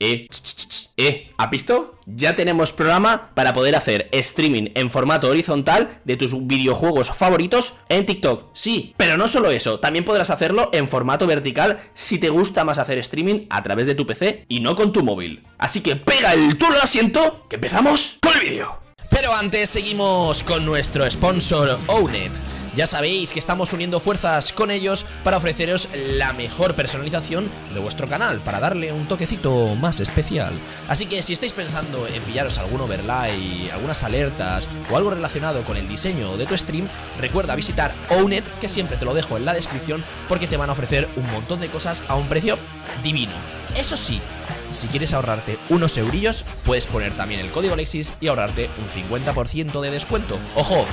Eh, eh, ¿has visto? Ya tenemos programa para poder hacer streaming en formato horizontal de tus videojuegos favoritos en TikTok. Sí, pero no solo eso, también podrás hacerlo en formato vertical si te gusta más hacer streaming a través de tu PC y no con tu móvil. Así que pega el turno de asiento, que empezamos con el vídeo antes seguimos con nuestro sponsor OWNET, Ya sabéis que estamos uniendo fuerzas con ellos para ofreceros la mejor personalización de vuestro canal, para darle un toquecito más especial. Así que si estáis pensando en pillaros algún overlay, algunas alertas o algo relacionado con el diseño de tu stream, recuerda visitar OWNET, que siempre te lo dejo en la descripción, porque te van a ofrecer un montón de cosas a un precio divino. Eso sí, si quieres ahorrarte unos eurillos, puedes poner también el código Alexis y ahorrarte un 50% de descuento. ¡Ojo!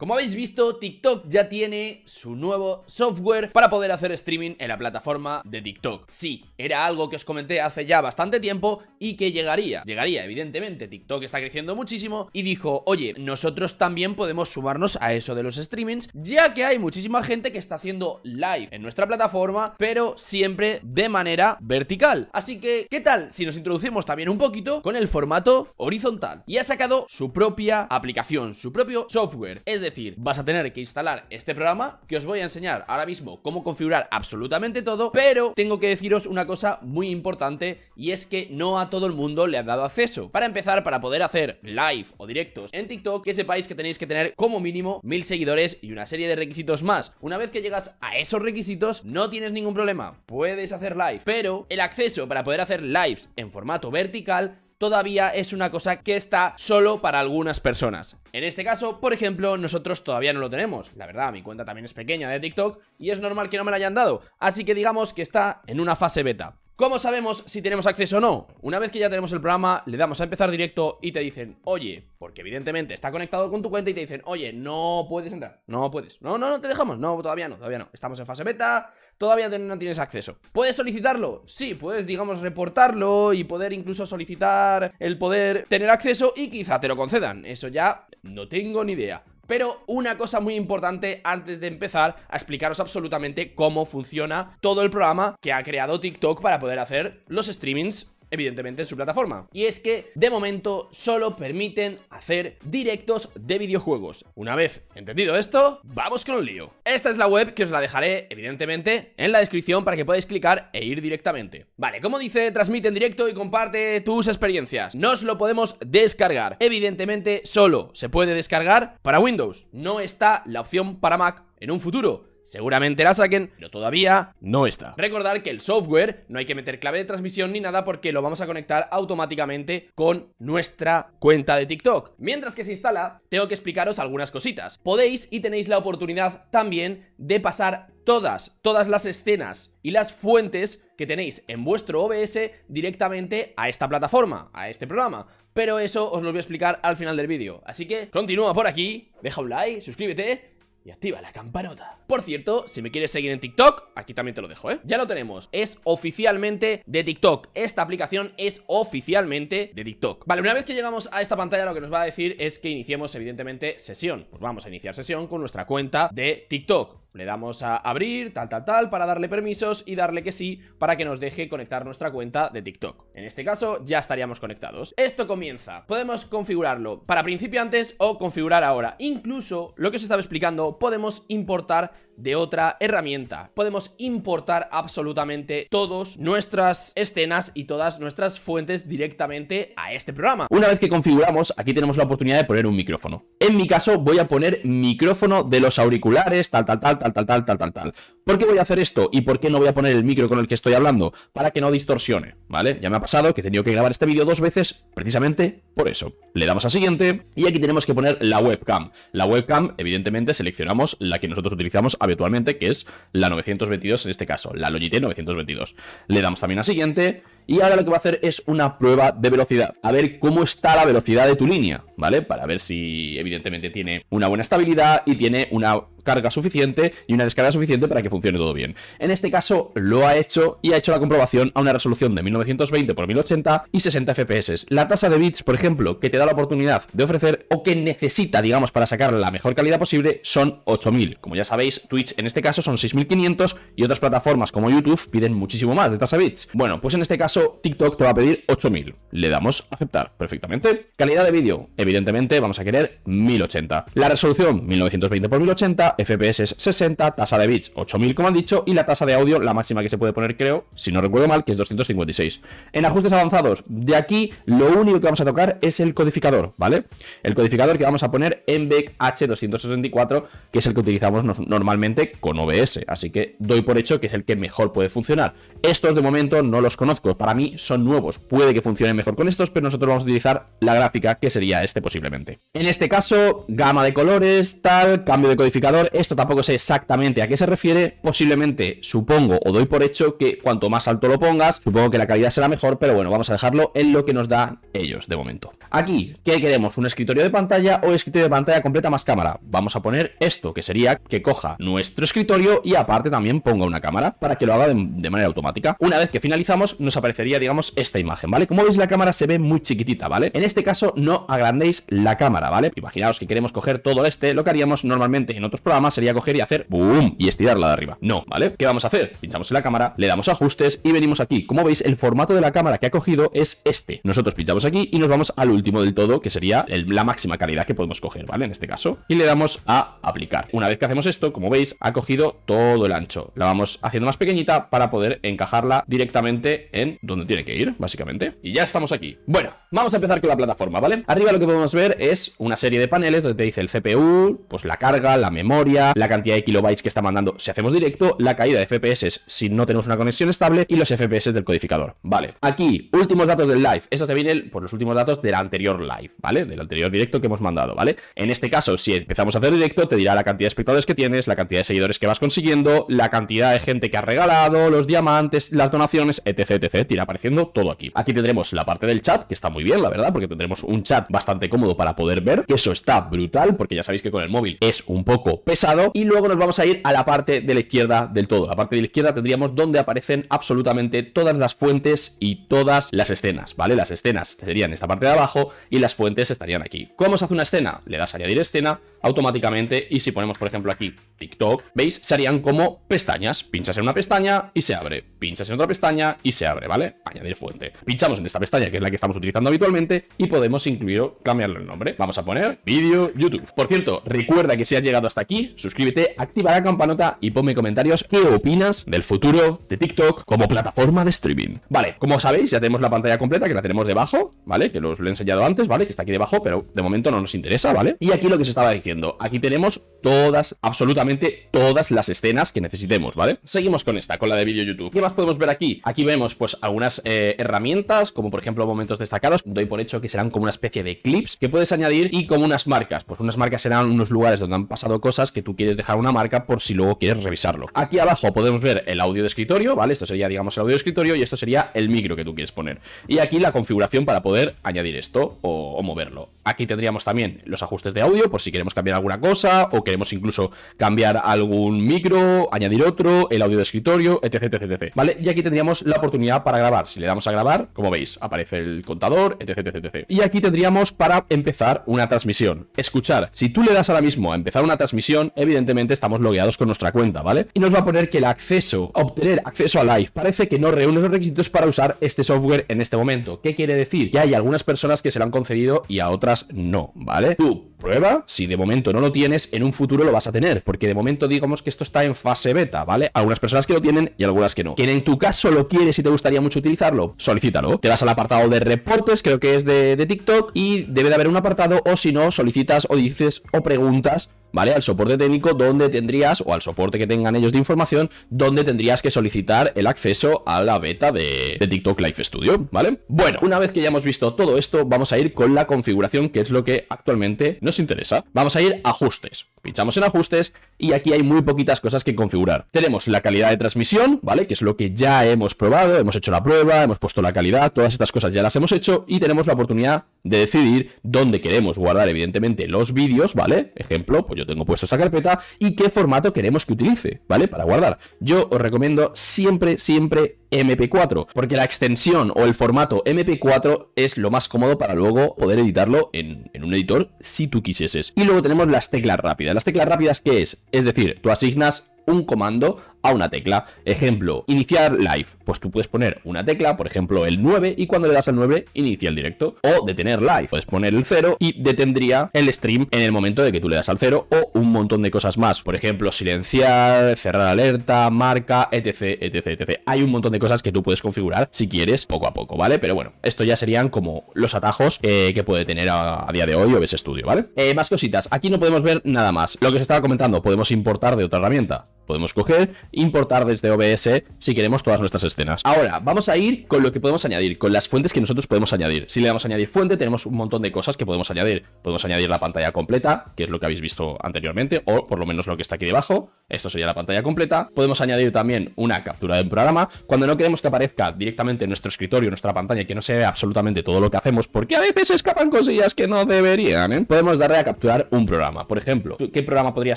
Como habéis visto, TikTok ya tiene su nuevo software para poder hacer streaming en la plataforma de TikTok. Sí, era algo que os comenté hace ya bastante tiempo y que llegaría. Llegaría, evidentemente. TikTok está creciendo muchísimo y dijo, oye, nosotros también podemos sumarnos a eso de los streamings, ya que hay muchísima gente que está haciendo live en nuestra plataforma, pero siempre de manera vertical. Así que, ¿qué tal si nos introducimos también un poquito con el formato horizontal? Y ha sacado su propia aplicación, su propio software. Es de decir, vas a tener que instalar este programa que os voy a enseñar ahora mismo cómo configurar absolutamente todo, pero tengo que deciros una cosa muy importante y es que no a todo el mundo le han dado acceso. Para empezar, para poder hacer live o directos en TikTok, que sepáis que tenéis que tener como mínimo mil seguidores y una serie de requisitos más. Una vez que llegas a esos requisitos, no tienes ningún problema, puedes hacer live, pero el acceso para poder hacer lives en formato vertical todavía es una cosa que está solo para algunas personas. En este caso, por ejemplo, nosotros todavía no lo tenemos. La verdad, mi cuenta también es pequeña de TikTok y es normal que no me la hayan dado. Así que digamos que está en una fase beta. ¿Cómo sabemos si tenemos acceso o no? Una vez que ya tenemos el programa, le damos a empezar directo y te dicen, oye, porque evidentemente está conectado con tu cuenta y te dicen, oye, no puedes entrar, no puedes. No, no, no, te dejamos. No, todavía no, todavía no. Estamos en fase beta, todavía no tienes acceso. ¿Puedes solicitarlo? Sí, puedes, digamos, reportarlo y poder incluso solicitar el poder tener acceso y quizá te lo concedan. Eso ya no tengo ni idea. Pero una cosa muy importante antes de empezar a explicaros absolutamente cómo funciona todo el programa que ha creado TikTok para poder hacer los streamings evidentemente en su plataforma. Y es que, de momento, solo permiten hacer directos de videojuegos. Una vez entendido esto, vamos con el lío. Esta es la web que os la dejaré, evidentemente, en la descripción para que podáis clicar e ir directamente. Vale, como dice, transmite en directo y comparte tus experiencias. Nos lo podemos descargar. Evidentemente, solo se puede descargar para Windows. No está la opción para Mac en un futuro. Seguramente la saquen, pero todavía no está. Recordar que el software no hay que meter clave de transmisión ni nada porque lo vamos a conectar automáticamente con nuestra cuenta de TikTok. Mientras que se instala, tengo que explicaros algunas cositas. Podéis y tenéis la oportunidad también de pasar todas, todas las escenas y las fuentes que tenéis en vuestro OBS directamente a esta plataforma, a este programa. Pero eso os lo voy a explicar al final del vídeo. Así que continúa por aquí, deja un like, suscríbete y activa la campanota. Por cierto, si me quieres seguir en TikTok, aquí también te lo dejo, ¿eh? Ya lo tenemos, es oficialmente de TikTok. Esta aplicación es oficialmente de TikTok. Vale, una vez que llegamos a esta pantalla lo que nos va a decir es que iniciemos evidentemente sesión. Pues vamos a iniciar sesión con nuestra cuenta de TikTok. Le damos a abrir, tal, tal, tal, para darle permisos y darle que sí para que nos deje conectar nuestra cuenta de TikTok. En este caso ya estaríamos conectados. Esto comienza. Podemos configurarlo para principio antes o configurar ahora. Incluso, lo que os estaba explicando, podemos importar de otra herramienta. Podemos importar absolutamente todas nuestras escenas y todas nuestras fuentes directamente a este programa. Una vez que configuramos, aquí tenemos la oportunidad de poner un micrófono. En mi caso voy a poner micrófono de los auriculares, tal, tal, tal, tal, tal, tal, tal, tal, tal. ¿Por qué voy a hacer esto? ¿Y por qué no voy a poner el micro con el que estoy hablando? Para que no distorsione, ¿vale? Ya me ha pasado que he tenido que grabar este vídeo dos veces precisamente por eso. Le damos a siguiente y aquí tenemos que poner la webcam. La webcam, evidentemente, seleccionamos la que nosotros utilizamos a habitualmente, que es la 922 en este caso, la Logitech 922. Le damos también a siguiente y ahora lo que va a hacer es una prueba de velocidad, a ver cómo está la velocidad de tu línea, ¿vale? Para ver si evidentemente tiene una buena estabilidad y tiene una carga suficiente y una descarga suficiente para que funcione todo bien. En este caso lo ha hecho y ha hecho la comprobación a una resolución de 1920 x 1080 y 60 FPS. La tasa de bits, por ejemplo, que te da la oportunidad de ofrecer o que necesita, digamos, para sacar la mejor calidad posible son 8000. Como ya sabéis, Twitch en este caso son 6500 y otras plataformas como YouTube piden muchísimo más de tasa bits. Bueno, pues en este caso TikTok te va a pedir 8000. Le damos aceptar perfectamente. Calidad de vídeo, evidentemente vamos a querer 1080. La resolución 1920 x 1080 FPS es 60, tasa de bits 8000 como han dicho y la tasa de audio, la máxima que se puede poner creo, si no recuerdo mal, que es 256. En ajustes avanzados, de aquí lo único que vamos a tocar es el codificador, ¿vale? El codificador que vamos a poner en BEC H264, que es el que utilizamos normalmente con OBS, así que doy por hecho que es el que mejor puede funcionar. Estos de momento no los conozco, para mí son nuevos, puede que funcionen mejor con estos, pero nosotros vamos a utilizar la gráfica que sería este posiblemente. En este caso, gama de colores, tal, cambio de codificador, esto tampoco sé exactamente a qué se refiere, posiblemente, supongo o doy por hecho que cuanto más alto lo pongas, supongo que la calidad será mejor, pero bueno, vamos a dejarlo en lo que nos dan ellos de momento. Aquí, ¿qué queremos? ¿Un escritorio de pantalla o escritorio de pantalla completa más cámara? Vamos a poner esto, que sería que coja nuestro escritorio y aparte también ponga una cámara para que lo haga de, manera automática. Una vez que finalizamos, nos aparecería, digamos, esta imagen, ¿vale? Como veis, la cámara se ve muy chiquitita, ¿vale? En este caso, no agrandéis la cámara, ¿vale? Imaginaos que queremos coger todo este, lo que haríamos normalmente en otros sería coger y hacer boom y estirarla de arriba. No, ¿vale? ¿Qué vamos a hacer? Pinchamos en la cámara, le damos ajustes y venimos aquí. Como veis, el formato de la cámara que ha cogido es este. Nosotros pinchamos aquí y nos vamos al último del todo, que sería la máxima calidad que podemos coger, ¿vale? En este caso. Y le damos a aplicar. Una vez que hacemos esto, como veis, ha cogido todo el ancho. La vamos haciendo más pequeñita para poder encajarla directamente en donde tiene que ir, básicamente. Y ya estamos aquí. Bueno, vamos a empezar con la plataforma, ¿vale? Arriba lo que podemos ver es una serie de paneles donde te dice el CPU, pues la carga, la memoria, la cantidad de kilobytes que está mandando si hacemos directo, la caída de FPS si no tenemos una conexión estable y los FPS del codificador. Vale, aquí, últimos datos del live. eso te viene por pues, los últimos datos del anterior live, ¿vale? Del anterior directo que hemos mandado, ¿vale? En este caso, si empezamos a hacer directo, te dirá la cantidad de espectadores que tienes, la cantidad de seguidores que vas consiguiendo, la cantidad de gente que has regalado, los diamantes, las donaciones, etc, etc. tira apareciendo todo aquí. Aquí tendremos la parte del chat, que está muy bien, la verdad, porque tendremos un chat bastante cómodo para poder ver, eso está brutal, porque ya sabéis que con el móvil es un poco pesado y luego nos vamos a ir a la parte de la izquierda del todo. La parte de la izquierda tendríamos donde aparecen absolutamente todas las fuentes y todas las escenas, ¿vale? Las escenas serían esta parte de abajo y las fuentes estarían aquí. ¿Cómo se hace una escena? Le das a añadir escena automáticamente y si ponemos, por ejemplo, aquí TikTok, ¿veis? Serían como pestañas. Pinchas en una pestaña y se abre. Pinchas en otra pestaña y se abre, ¿vale? Añadir fuente. Pinchamos en esta pestaña, que es la que estamos utilizando habitualmente, y podemos incluir, o cambiarle el nombre. Vamos a poner video YouTube. Por cierto, recuerda que si has llegado hasta aquí, suscríbete, activa la campanota y ponme comentarios qué opinas del futuro de TikTok como plataforma de streaming. Vale, como sabéis, ya tenemos la pantalla completa que la tenemos debajo, ¿vale? Que os lo he enseñado antes, ¿vale? Que está aquí debajo, pero de momento no nos interesa, ¿vale? Y aquí lo que se estaba diciendo, aquí tenemos todas, absolutamente todas las escenas que necesitemos, ¿vale? Seguimos con esta, con la de vídeo YouTube. ¿Qué más podemos ver aquí? Aquí vemos pues algunas eh, herramientas, como por ejemplo momentos destacados, doy por hecho que serán como una especie de clips que puedes añadir y como unas marcas, pues unas marcas serán unos lugares donde han pasado cosas que tú quieres dejar una marca por si luego quieres revisarlo. Aquí abajo podemos ver el audio de escritorio, ¿vale? Esto sería, digamos, el audio de escritorio y esto sería el micro que tú quieres poner. Y aquí la configuración para poder añadir esto o moverlo. Aquí tendríamos también los ajustes de audio, por si queremos cambiar alguna cosa, o queremos incluso cambiar algún micro, añadir otro, el audio de escritorio, etc, etc, ¿Vale? Y aquí tendríamos la oportunidad para grabar. Si le damos a grabar, como veis, aparece el contador, etc, etc, etc. Y aquí tendríamos para empezar una transmisión. Escuchar. Si tú le das ahora mismo a empezar una transmisión, evidentemente estamos logueados con nuestra cuenta, ¿vale? Y nos va a poner que el acceso, obtener acceso a Live, parece que no reúne los requisitos para usar este software en este momento. ¿Qué quiere decir? Que hay algunas personas que se lo han concedido y a otras no, ¿vale? Tú prueba, si de momento no lo tienes, en un futuro lo vas a tener, porque de momento digamos que esto está en fase beta, ¿vale? Algunas personas que lo tienen y algunas que no. Quien en tu caso lo quieres y te gustaría mucho utilizarlo, solicítalo. Te vas al apartado de reportes, creo que es de, de TikTok, y debe de haber un apartado, o si no, solicitas o dices o preguntas ¿vale? Al soporte técnico donde tendrías, o al soporte que tengan ellos de información, donde tendrías que solicitar el acceso a la beta de, TikTok Live Studio, ¿vale? Bueno, una vez que ya hemos visto todo esto, vamos a ir con la configuración, que es lo que actualmente nos interesa. Vamos a ir a ajustes, pinchamos en ajustes y aquí hay muy poquitas cosas que configurar. Tenemos la calidad de transmisión, ¿vale? Que es lo que ya hemos probado, hemos hecho la prueba, hemos puesto la calidad, todas estas cosas ya las hemos hecho y tenemos la oportunidad de decidir dónde queremos guardar evidentemente los vídeos, ¿vale? Ejemplo, pues yo tengo puesto esta carpeta y qué formato queremos que utilice, ¿vale? Para guardar. Yo os recomiendo siempre, siempre MP4, porque la extensión o el formato MP4 es lo más cómodo para luego poder editarlo en, un editor si tú quisieses. Y luego tenemos las teclas rápidas. ¿Las teclas rápidas qué es? Es decir, tú asignas un comando a una tecla. Ejemplo, iniciar live. Pues tú puedes poner una tecla, por ejemplo el 9, y cuando le das al 9 inicia el directo. O detener live. Puedes poner el 0 y detendría el stream en el momento de que tú le das al 0 o un montón de cosas más. Por ejemplo, silenciar, cerrar alerta, marca, etc, etc, etc. Hay un montón de cosas que tú puedes configurar si quieres poco a poco, ¿vale? Pero bueno, esto ya serían como los atajos eh, que puede tener a, día de hoy OBS Studio, ¿vale? Eh, más cositas. Aquí no podemos ver nada más. Lo que os estaba comentando, podemos importar de otra herramienta. Podemos coger, importar desde OBS si queremos todas nuestras escenas. Ahora, vamos a ir con lo que podemos añadir, con las fuentes que nosotros podemos añadir. Si le damos a añadir fuente, tenemos un montón de cosas que podemos añadir. Podemos añadir la pantalla completa, que es lo que habéis visto anteriormente, o por lo menos lo que está aquí debajo. Esto sería la pantalla completa. Podemos añadir también una captura del programa. Cuando no queremos que aparezca directamente en nuestro escritorio, en nuestra pantalla, que no se vea absolutamente todo lo que hacemos, porque a veces escapan cosillas que no deberían, ¿eh? Podemos darle a capturar un programa. Por ejemplo, ¿qué programa podría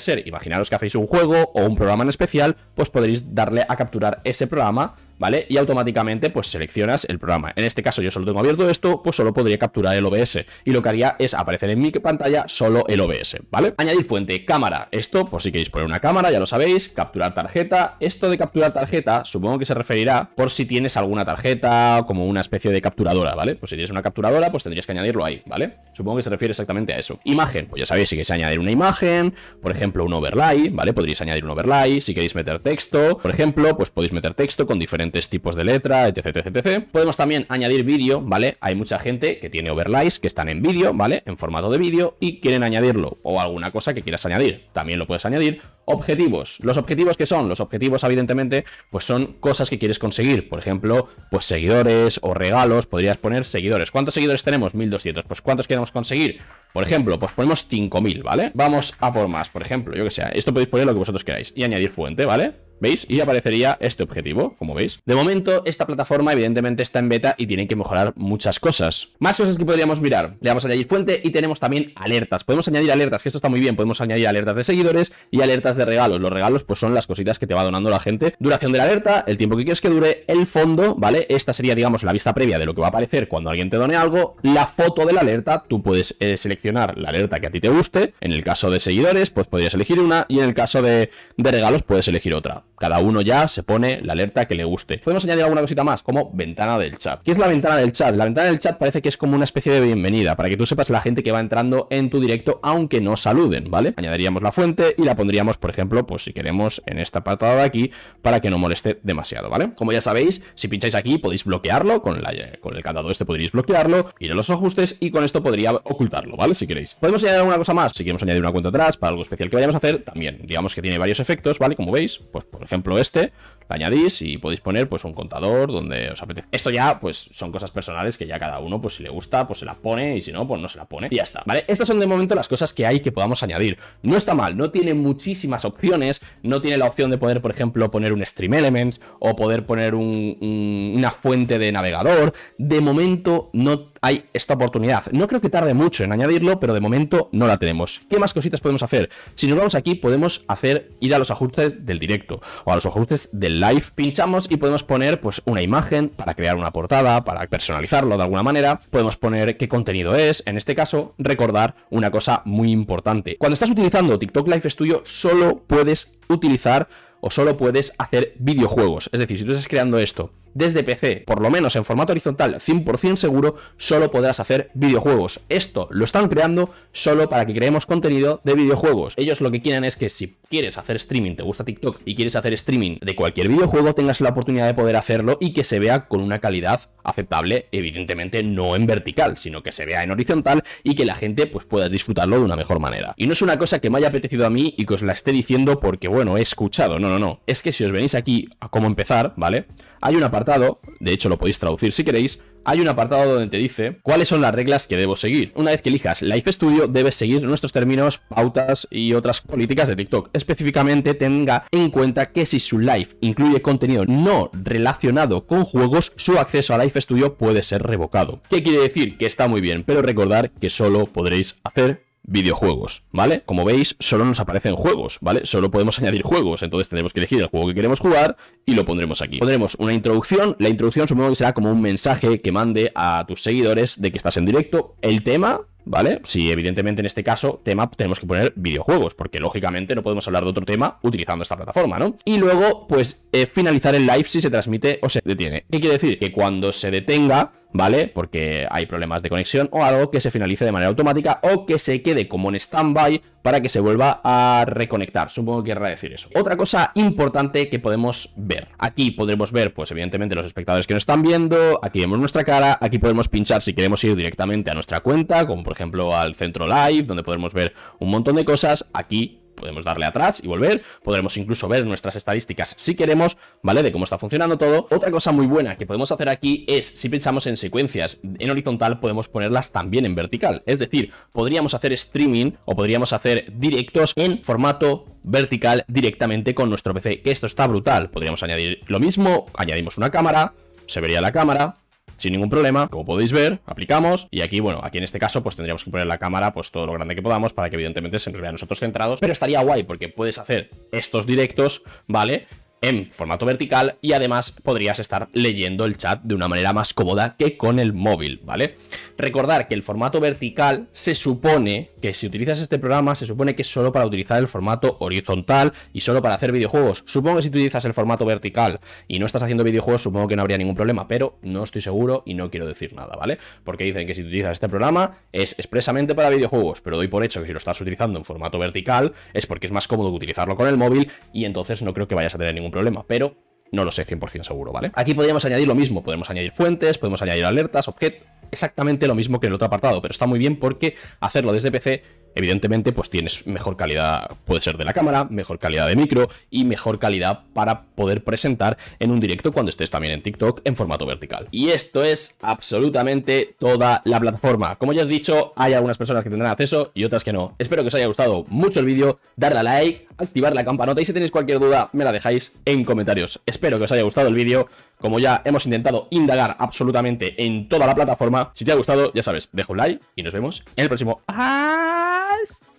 ser? Imaginaros que hacéis un juego o un programa en especial, os pues podréis darle a capturar ese programa ¿vale? Y automáticamente pues seleccionas el programa. En este caso yo solo tengo abierto esto, pues solo podría capturar el OBS. Y lo que haría es aparecer en mi pantalla solo el OBS, ¿vale? Añadir fuente, cámara. Esto, por si queréis poner una cámara, ya lo sabéis. Capturar tarjeta. Esto de capturar tarjeta, supongo que se referirá por si tienes alguna tarjeta, como una especie de capturadora, ¿vale? Pues si tienes una capturadora, pues tendrías que añadirlo ahí, ¿vale? Supongo que se refiere exactamente a eso. Imagen, pues ya sabéis, si queréis añadir una imagen, por ejemplo, un overlay, ¿vale? Podríais añadir un overlay. Si queréis meter texto, por ejemplo, pues podéis meter texto con diferentes tipos de letra, etc, etc, etc. Podemos también añadir vídeo, ¿vale? Hay mucha gente que tiene overlays que están en vídeo, ¿vale? En formato de vídeo y quieren añadirlo o alguna cosa que quieras añadir. También lo puedes añadir. Objetivos. ¿Los objetivos que son? Los objetivos, evidentemente, pues son cosas que quieres conseguir. Por ejemplo, pues seguidores o regalos. Podrías poner seguidores. ¿Cuántos seguidores tenemos? 1200. Pues ¿cuántos queremos conseguir? Por ejemplo, pues ponemos 5000, ¿vale? Vamos a por más. Por ejemplo, yo que sea. Esto podéis poner lo que vosotros queráis y añadir fuente, ¿vale? ¿Veis? Y aparecería este objetivo, como veis. De momento, esta plataforma evidentemente está en beta y tiene que mejorar muchas cosas. Más cosas que podríamos mirar. Le damos a añadir fuente y tenemos también alertas. Podemos añadir alertas, que esto está muy bien. Podemos añadir alertas de seguidores y alertas de regalos. Los regalos pues son las cositas que te va donando la gente. Duración de la alerta, el tiempo que quieres que dure, el fondo, ¿vale? Esta sería, digamos, la vista previa de lo que va a aparecer cuando alguien te done algo. La foto de la alerta, tú puedes eh, seleccionar la alerta que a ti te guste. En el caso de seguidores, pues podrías elegir una y en el caso de, de regalos puedes elegir otra cada uno ya se pone la alerta que le guste. Podemos añadir alguna cosita más, como ventana del chat. ¿Qué es la ventana del chat? La ventana del chat parece que es como una especie de bienvenida, para que tú sepas la gente que va entrando en tu directo, aunque no saluden, ¿vale? Añadiríamos la fuente y la pondríamos, por ejemplo, pues si queremos, en esta patada de aquí, para que no moleste demasiado, ¿vale? Como ya sabéis, si pincháis aquí podéis bloquearlo, con, la, con el candado este podríais bloquearlo, ir a los ajustes y con esto podría ocultarlo, ¿vale? Si queréis. Podemos añadir alguna cosa más, si queremos añadir una cuenta atrás, para algo especial que vayamos a hacer, también, digamos que tiene varios efectos, ¿vale? Como veis, pues, pues por ejemplo este, añadís y podéis poner pues un contador donde os apetece. Esto ya pues son cosas personales que ya cada uno pues si le gusta pues se la pone y si no pues no se la pone y ya está, ¿vale? Estas son de momento las cosas que hay que podamos añadir. No está mal, no tiene muchísimas opciones, no tiene la opción de poder por ejemplo poner un stream element o poder poner una fuente de navegador. De momento no hay esta oportunidad. No creo que tarde mucho en añadirlo, pero de momento no la tenemos. ¿Qué más cositas podemos hacer? Si nos vamos aquí podemos hacer ir a los ajustes del directo o a los ajustes del live, pinchamos y podemos poner pues una imagen para crear una portada, para personalizarlo de alguna manera, podemos poner qué contenido es, en este caso recordar una cosa muy importante. Cuando estás utilizando TikTok Live Studio solo puedes utilizar o solo puedes hacer videojuegos. Es decir, si tú estás creando esto desde PC, por lo menos en formato horizontal 100% seguro, solo podrás hacer videojuegos. Esto lo están creando solo para que creemos contenido de videojuegos. Ellos lo que quieren es que si quieres hacer streaming, te gusta TikTok y quieres hacer streaming de cualquier videojuego, tengas la oportunidad de poder hacerlo y que se vea con una calidad aceptable, evidentemente no en vertical, sino que se vea en horizontal y que la gente pues pueda disfrutarlo de una mejor manera. Y no es una cosa que me haya apetecido a mí y que os la esté diciendo porque bueno, he escuchado, no, no, no, es que si os venís aquí a cómo empezar, ¿vale? hay un apartado, de hecho lo podéis traducir si queréis, hay un apartado donde te dice cuáles son las reglas que debo seguir. Una vez que elijas Live Studio, debes seguir nuestros términos, pautas y otras políticas de TikTok. Específicamente, tenga en cuenta que si su live incluye contenido no relacionado con juegos, su acceso a Live Studio puede ser revocado. ¿Qué quiere decir? Que está muy bien, pero recordar que solo podréis hacer videojuegos, ¿vale? Como veis, solo nos aparecen juegos, ¿vale? Solo podemos añadir juegos, entonces tenemos que elegir el juego que queremos jugar y lo pondremos aquí. Pondremos una introducción, la introducción supongo que será como un mensaje que mande a tus seguidores de que estás en directo, el tema ¿Vale? Si evidentemente en este caso tema tenemos que poner videojuegos, porque lógicamente no podemos hablar de otro tema utilizando esta plataforma, ¿no? Y luego, pues eh, finalizar el live si se transmite o se detiene. ¿Qué quiere decir? Que cuando se detenga, ¿vale? Porque hay problemas de conexión o algo que se finalice de manera automática o que se quede como en stand-by para que se vuelva a reconectar. Supongo que querrá decir eso. Otra cosa importante que podemos ver. Aquí podremos ver, pues evidentemente, los espectadores que nos están viendo. Aquí vemos nuestra cara. Aquí podemos pinchar si queremos ir directamente a nuestra cuenta, como por ejemplo al centro live, donde podemos ver un montón de cosas. Aquí podemos darle atrás y volver, podremos incluso ver nuestras estadísticas si queremos, ¿vale? De cómo está funcionando todo. Otra cosa muy buena que podemos hacer aquí es, si pensamos en secuencias en horizontal, podemos ponerlas también en vertical. Es decir, podríamos hacer streaming o podríamos hacer directos en formato vertical directamente con nuestro PC. Esto está brutal. Podríamos añadir lo mismo, añadimos una cámara, se vería la cámara, sin ningún problema. Como podéis ver, aplicamos y aquí, bueno, aquí en este caso pues tendríamos que poner la cámara pues todo lo grande que podamos para que evidentemente se nos vea nosotros centrados, pero estaría guay porque puedes hacer estos directos, ¿vale? en formato vertical y además podrías estar leyendo el chat de una manera más cómoda que con el móvil, ¿vale? Recordar que el formato vertical se supone que si utilizas este programa se supone que es solo para utilizar el formato horizontal y solo para hacer videojuegos. Supongo que si utilizas el formato vertical y no estás haciendo videojuegos supongo que no habría ningún problema, pero no estoy seguro y no quiero decir nada, ¿vale? Porque dicen que si utilizas este programa es expresamente para videojuegos, pero doy por hecho que si lo estás utilizando en formato vertical es porque es más cómodo que utilizarlo con el móvil y entonces no creo que vayas a tener ningún problema, pero no lo sé 100% seguro, ¿vale? Aquí podríamos añadir lo mismo, podemos añadir fuentes, podemos añadir alertas, objetos, exactamente lo mismo que en el otro apartado, pero está muy bien porque hacerlo desde PC Evidentemente, pues tienes mejor calidad, puede ser de la cámara, mejor calidad de micro y mejor calidad para poder presentar en un directo cuando estés también en TikTok en formato vertical. Y esto es absolutamente toda la plataforma. Como ya has dicho, hay algunas personas que tendrán acceso y otras que no. Espero que os haya gustado mucho el vídeo, darle a like, activar la campanota y si tenéis cualquier duda me la dejáis en comentarios. Espero que os haya gustado el vídeo. Como ya hemos intentado indagar absolutamente en toda la plataforma, si te ha gustado, ya sabes, deja un like y nos vemos en el próximo.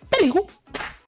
Te digo.